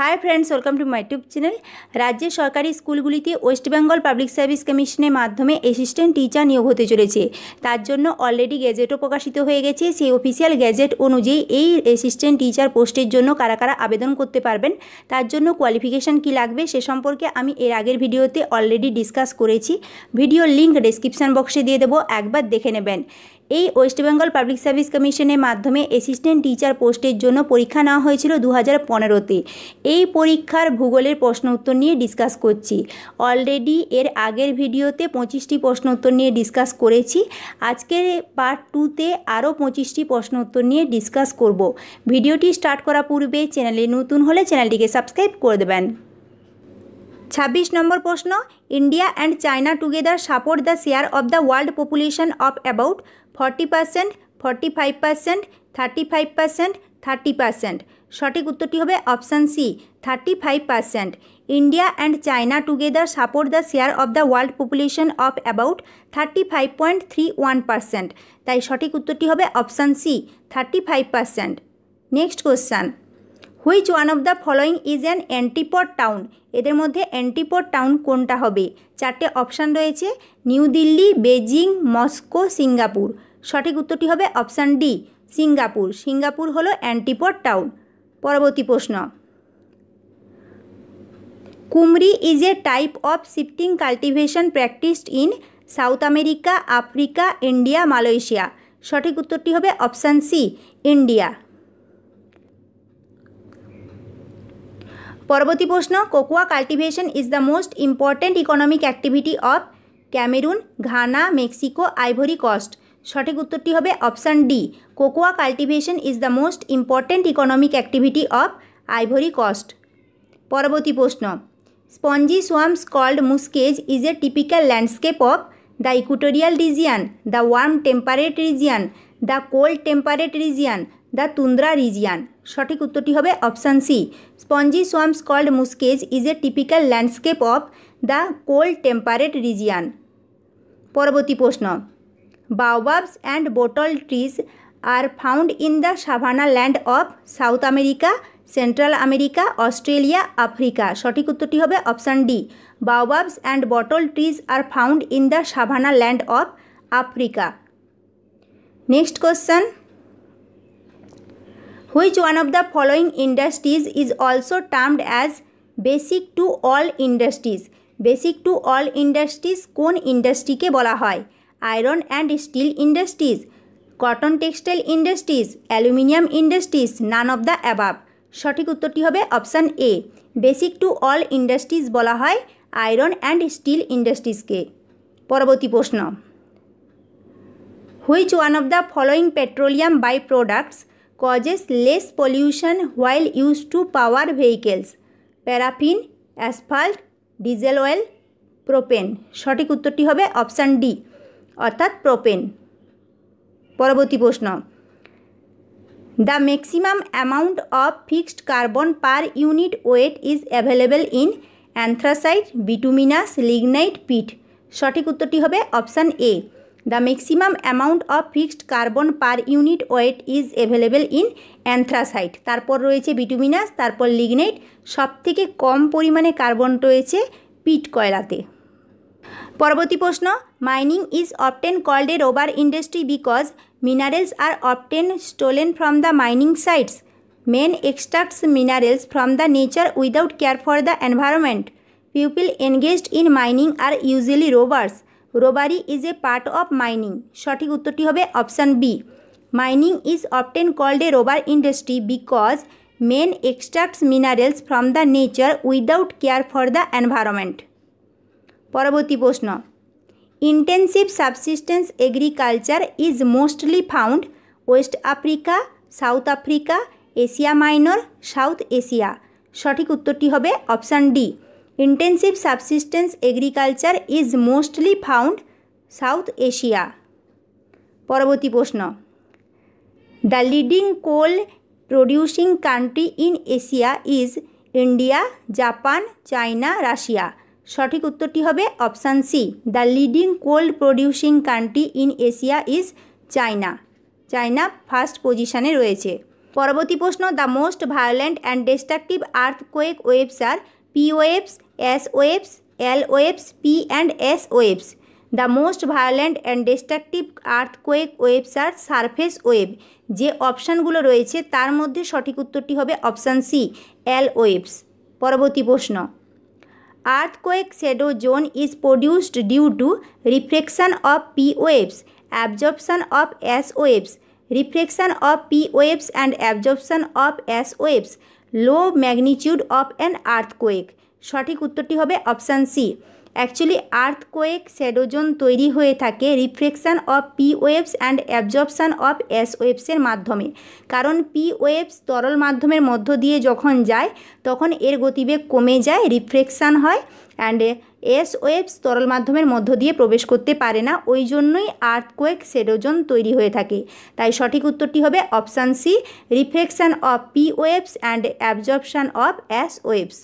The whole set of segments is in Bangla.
High friends welcome to my YouTube channel রাজ্যের সরকারি স্কুলগুলিতে ওয়েস্ট বেঙ্গল পাবলিক সার্ভিস কমিশনের মাধ্যমে অ্যাসিস্ট্যান্ট টিচার নিয়োগ হতে চলেছে তার জন্য অলরেডি গ্যাজেটও প্রকাশিত হয়ে গেছে সেই অফিসিয়াল গ্যাজেট অনুযায়ী এই অ্যাসিস্ট্যান্ট টিচার পোস্টের জন্য কারা কারা আবেদন করতে পারবেন তার জন্য কোয়ালিফিকেশান কি লাগবে সে সম্পর্কে আমি এর আগের ভিডিওতে অলরেডি ডিসকাস করেছি ভিডিও লিঙ্ক ডিসক্রিপশান বক্সে দিয়ে দেবো একবার দেখে নেবেন এই ওয়েস্ট বেঙ্গল পাবলিক সার্ভিস কমিশনের মাধ্যমে অ্যাসিস্ট্যান্ট টিচার পোস্টের জন্য পরীক্ষা নেওয়া হয়েছিল দু হাজার পনেরোতে এই পরীক্ষার ভূগোলের প্রশ্ন উত্তর নিয়ে ডিসকাস করছি অলরেডি এর আগের ভিডিওতে পঁচিশটি প্রশ্ন উত্তর নিয়ে ডিসকাস করেছি আজকের পার্ট টুতে আরও পঁচিশটি প্রশ্ন উত্তর নিয়ে ডিসকাস করব ভিডিওটি স্টার্ট করা পূর্বে চ্যানেলে নতুন হলে চ্যানেলটিকে সাবস্ক্রাইব করে দেবেন ছাব্বিশ নম্বর প্রশ্ন India and China together support the share of the world population of about forty percent forty five percent thirty five percent thirty percent সঠিক উত্তরটি হবে option C thirty five percent India and China together support the share of the world population of about thirty five point three one percent তাই সঠিক উত্তরটি হবে option C thirty five percent next question which one of the following is an entrepot town এদের মধ্যে অ্যান্টিপট টাউন কোনটা হবে চারটে অপশান রয়েছে New Delhi Beijing Moscow Singapore সঠিক উত্তরটি হবে অপশান ডি সিঙ্গাপুর সিঙ্গাপুর হলো অ্যান্টিপট টাউন পরবর্তী প্রশ্ন kumri is a type of shifting cultivation practised in South America Africa India Malaysia সঠিক উত্তরটি হবে অপশান সি ইন্ডিয়া পরবর্তী প্রশ্ন cocoa cultivation is the most important economic activity of Cameroon Ghana Mexico Ivory Coast সঠিক উত্তরটি হবে option D cocoa cultivation is the most important economic activity of Ivory Coast পরবর্তী প্রশ্ন spongy swamps called muskeg is a typical landscape of the equatorial region the warm temperate region the cold temperate region the tundra region সঠিক উত্তরটি হবে option C spongy swamps called muskeg is a typical landscape of the cold temperate region পরবর্তী প্রশ্ন baobabs and bottle trees are found in the savanna land of South America Central America Australia Africa সঠিক উত্তরটি হবে option D baobabs and bottle trees are found in the savanna land of Africa next question which one of the following industries is also termed as basic to all industries basic to all industries কোন ইন্ডাস্ট্রিকে বলা হয় iron and steel industries cotton textile industries aluminium industries none of the above সঠিক উত্তরটি হবে option A basic to all industries বলা হয় আয়রন অ্যান্ড স্টিল ইন্ডাস্ট্রিজকে পরবর্তী প্রশ্ন which one of the following petroleum by products causes less pollution while use to power vehicles paraffin asphalt diesel oil propane সঠিক উত্তরটি হবে অপশান ডি অর্থাৎ প্রোপেন পরবর্তী প্রশ্ন the maximum amount of fixed carbon per unit weight is available in anthracite bituminous lignite peat সঠিক উত্তরটি হবে option A the maximum amount of fixed carbon per unit weight is available in anthracite তারপর রয়েছে বিটুমিনাস তারপর সব সবথেকে কম পরিমাণে কার্বন রয়েছে পিট কয়লাতে পরবর্তী প্রশ্ন mining is often called a robber industry because minerals are often stolen from the mining sites men extracts minerals from the nature without care for the environment people engaged in mining are usually robbers robbery is a part of mining সঠিক উত্তরটি হবে option B mining is often called a robber industry because men extracts minerals from the nature without care for the environment পরবর্তী প্রশ্ন intensive subsistence agriculture is mostly found West Africa South Africa Asia Minor South Asia সঠিক উত্তরটি হবে option D Intensive subsistence agriculture is mostly found South Asia. পরবর্তী প্রশ্ন the leading coal producing country in Asia is India Japan China Russia সঠিক উত্তরটি হবে option C the leading coal producing country in Asia is China China first পজিশানে রয়েছে পরবর্তী প্রশ্ন the most violent and destructive earthquake waves are P waves S waves L waves P and S waves the most violent and destructive earthquake waves are surface wave যে অপশানগুলো রয়েছে তার মধ্যে সঠিক উত্তরটি হবে অপশান সি এল ওয়েবস পরবর্তী প্রশ্ন earthquake shadow zone is produced due to reflection of P waves absorption of S waves reflection of P waves and absorption of S waves low magnitude of an quake সঠিক উত্তরটি হবে option C actually earthquake shadow zone তৈরি হয়ে থাকে reflection of P waves and absorption of S ওয়েভসের মাধ্যমে কারণ পি ওয়েভস তরল মাধ্যমের মধ্য দিয়ে যখন যায় তখন এর গতিবেগ কমে যায় রিফ্লেকশান হয় অ্যান্ড এস ওয়েভস তরল মাধ্যমের মধ্য দিয়ে প্রবেশ করতে পারে না ওই জন্যই আর্থকোয়েক সেডোজন তৈরি হয়ে থাকে তাই সঠিক উত্তরটি হবে option C reflection of P waves and absorption of S waves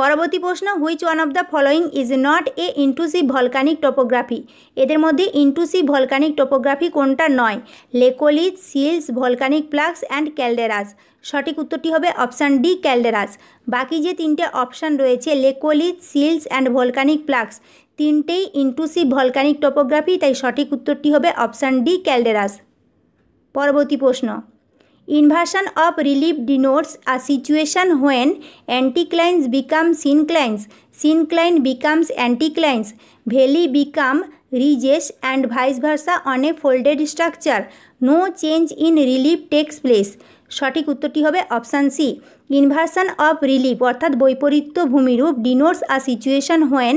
পরবর্তী প্রশ্ন which one of the following is not a intrusive volcanic topography এদের মধ্যে ইন্টুসিভ ভলকানিক টোপোগ্রাফি কোনটা নয় laccoliths sills volcanic plugs and calderas সঠিক উত্তরটি হবে অপশান ডি ক্যালডেরাস বাকি যে তিনটে অপশান রয়েছে laccoliths sills and volcanic plugs তিনটেই ইন্টুসিভ ভলকানিক টোপোগ্রাফি তাই সঠিক উত্তরটি হবে অপশান ডি ক্যালডেরাস পরবর্তী প্রশ্ন inversion of relief denotes a situation when anticlines become synclines syncline becomes anticlines valley become ridges and vice versa on a folded structure no change in relief takes place সঠিক উত্তরটি হবে option C inversion of relief অর্থাৎ বৈপরীত্য ভূমিরূপ denotes a situation when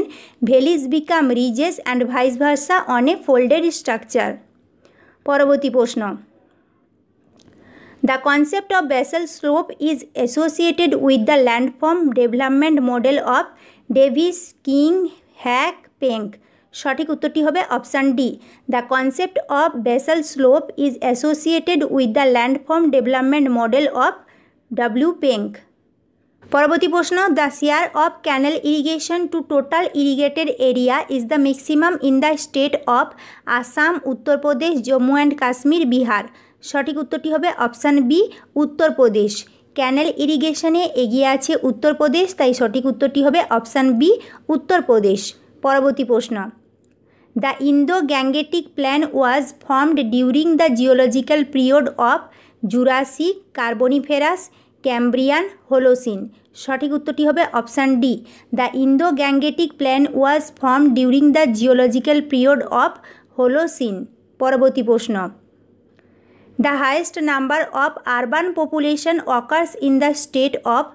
valleys become ridges and vice versa on a folded structure পরবর্তী প্রশ্ন The concept of basal slope is associated with the landform development model of Davis King Hack Penck সঠিক উত্তরটি হবে option D the concept of basal slope is associated with the landform development model of W Penck পরবর্তী প্রশ্ন the share of canal irrigation to total irrigated area is the maximum in the state of Assam Uttar Pradesh Jammu and Kashmir Bihar সঠিক উত্তরটি হবে অপশান বি উত্তরপ্রদেশ ক্যানেল ইরিগেশনে এগিয়ে আছে উত্তরপ্রদেশ তাই সঠিক উত্তরটি হবে অপশান বি উত্তরপ্রদেশ পরবর্তী প্রশ্ন the Indo Gangetic plain was formed during the geological period of Jurassic Carboniferous Cambrian Holocene সঠিক উত্তরটি হবে option D the Indo Gangetic plain was form during the geological period of Holocene পরবর্তী প্রশ্ন the highest number of urban population occurs in the state of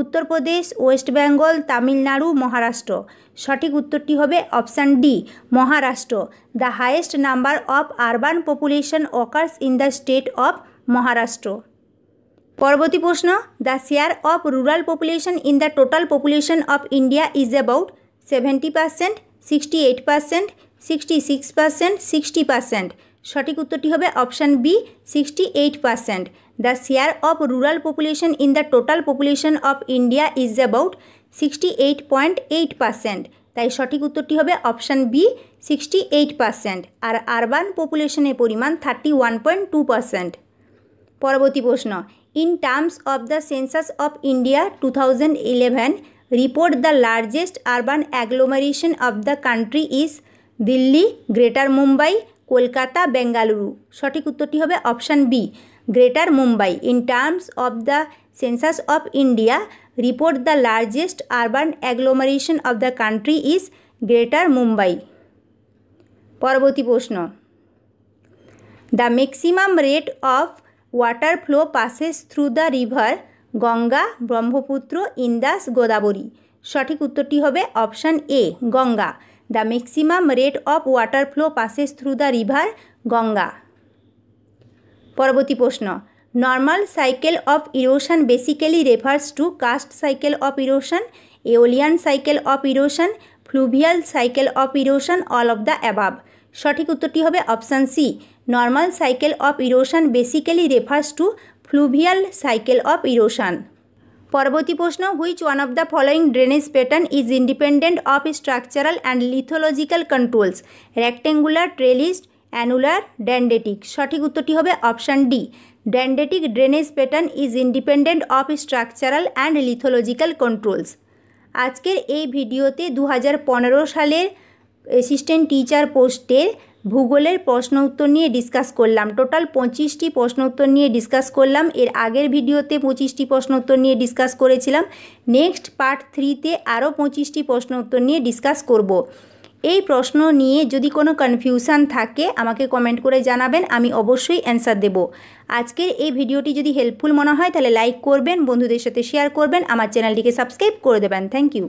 Uttar Pradesh West Bengal Tamil Nadu Maharashtra সঠিক উত্তরটি হবে option D Maharashtra the highest number of urban population occurs in the state of Maharashtra পরবর্তী প্রশ্ন the share of rural population in the total population of India is about seventy percent sixty eight percent sixty six percent sixty percent সঠিক উত্তরটি হবে option B sixty eight percent the share of rural population in the total population of India is about sixty eight point eight percent তাই সঠিক উত্তরটি হবে option B sixty eight percent আর আরবান পপুলেশনের পরিমাণ thirty one point two percent পরবর্তী প্রশ্ন in terms of the census of India two thousand eleven report the largest urban agglomeration of the country is Delhi Greater Mumbai Kolkata Bengaluru সঠিক উত্তরটি হবে option B Greater Mumbai in terms of the census of India report the largest urban agglomeration of the country is Greater Mumbai পরবর্তী প্রশ্ন the maximum rate of water flow passes through the river Ganga Brahmaputra Indus Godavari সঠিক উত্তরটি হবে option A Ganga The maximum rate of water flow passes through the river Ganga. পরবর্তী প্রশ্ন normal cycle of erosion basically refers to karst cycle of erosion aeolian cycle of erosion fluvial cycle of erosion all of the above সঠিক উত্তরটি হবে option C normal cycle of erosion basically refers to fluvial cycle of erosion পরবর্তী প্রশ্ন which one of the following drainage pattern is independent of structural and lithological controls rectangular trellis annular dendritic সঠিক উত্তরটি হবে option D dendritic drainage pattern is independent of structural and lithological controls আজকের এই ভিডিওতে দু সালের অ্যাসিস্ট্যান্ট টিচার পোস্টের ভূগোলের প্রশ্ন উত্তর নিয়ে ডিসকাস করলাম টোটাল পঁচিশটি প্রশ্ন উত্তর নিয়ে ডিসকাস করলাম এর আগের ভিডিওতে পঁচিশটি প্রশ্ন উত্তর নিয়ে ডিসকাস করেছিলাম নেক্সট পার্ট থ্রিতে আরও পঁচিশটি প্রশ্ন উত্তর নিয়ে ডিসকাস করব। এই প্রশ্ন নিয়ে যদি কোনো কনফিউশান থাকে আমাকে কমেন্ট করে জানাবেন আমি অবশ্যই অ্যান্সার দেব আজকের এই ভিডিওটি যদি হেল্পফুল মনে হয় তাহলে লাইক করবেন বন্ধুদের সাথে শেয়ার করবেন আমার চ্যানেলটিকে সাবস্ক্রাইব করে দেবেন থ্যাংক ইউ